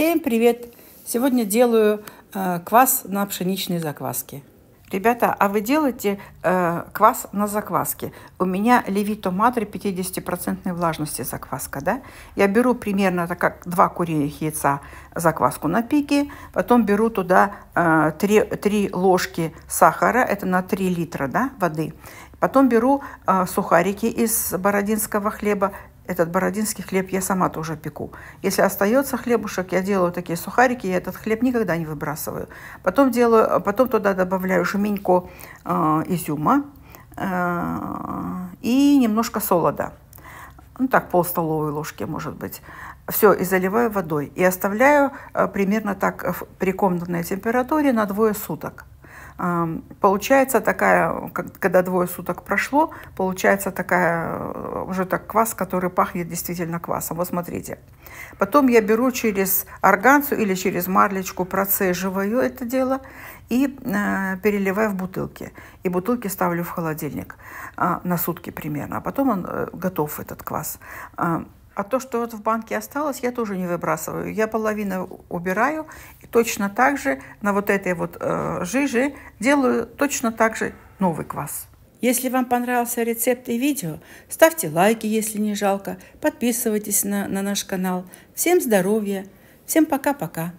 Всем привет! Сегодня делаю э, квас на пшеничной закваске. Ребята, а вы делаете э, квас на закваске? У меня левито матри 50% влажности закваска, да? Я беру примерно так как два куриных яйца закваску на пике, потом беру туда э, 3, ложки сахара, это на 3 литра да, воды. Потом беру э, сухарики из бородинского хлеба, этот бородинский хлеб я сама тоже пеку. Если остается хлебушек, я делаю такие сухарики, я этот хлеб никогда не выбрасываю. Потом, делаю, а потом туда добавляю жменько э, изюма э, и немножко солода. Ну так, пол столовой ложки, может быть. Все, и заливаю водой. И оставляю э, примерно так э, при комнатной температуре на двое суток. Получается такая, когда двое суток прошло, получается такая э, уже так квас, который пахнет действительно квасом. Вот смотрите. Потом я беру через органцу или через марлечку, процеживаю это дело и э, переливаю в бутылки. И бутылки ставлю в холодильник э, на сутки примерно. А потом он э, готов, этот квас. Э, а то, что вот в банке осталось, я тоже не выбрасываю. Я половину убираю и точно так же на вот этой вот э, жиже делаю точно так же новый квас. Если вам понравился рецепт и видео, ставьте лайки, если не жалко, подписывайтесь на, на наш канал. Всем здоровья, всем пока-пока.